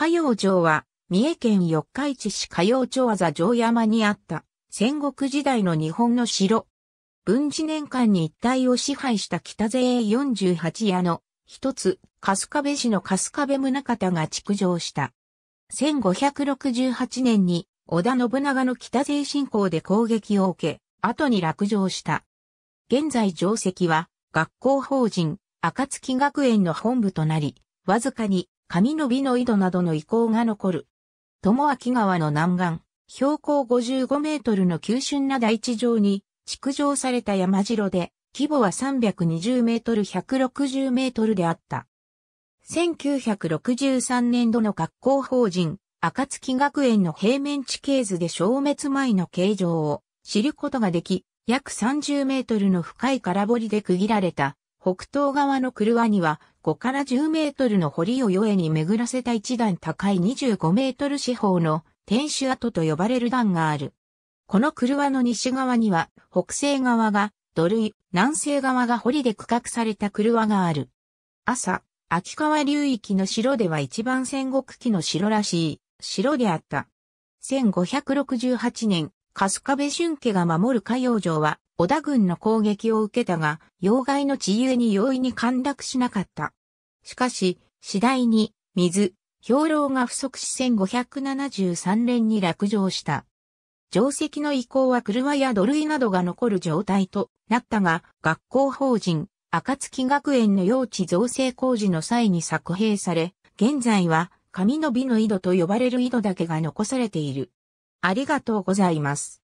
嘉陽城は、三重県四日市市嘉陽町技城山にあった戦国時代の日本の城。文治年間に一帯を支配した北勢48屋の一つ、春日部市の春日部宗方が築城した。1568年に織田信長の北勢侵攻で攻撃を受け、後に落城した。現在城跡は学校法人、暁学園の本部となり、わずかに神の美の井戸などの遺構が残る。友明川の南岸、標高55メートルの急峻な大地上に、築城された山城で、規模は320メートル160メートルであった。1963年度の学校法人、暁学園の平面地形図で消滅前の形状を知ることができ、約30メートルの深い空堀で区切られた北東側のクワには5から10メートルの堀を余に巡らせた一段高い25メートル四方の天守跡と呼ばれる段がある。このワの西側には北西側が土塁、南西側が堀で区画されたワがある。朝、秋川流域の城では一番戦国期の城らしい城であった。1568年、春日部春家が守る海洋城は織田軍の攻撃を受けたが、要害の治癒に容易に陥落しなかった。しかし、次第に、水、兵糧が不足し1573年に落城した。定石の移行は車や土塁などが残る状態となったが、学校法人、暁学園の用地造成工事の際に作兵され、現在は、紙の美の井戸と呼ばれる井戸だけが残されている。ありがとうございます。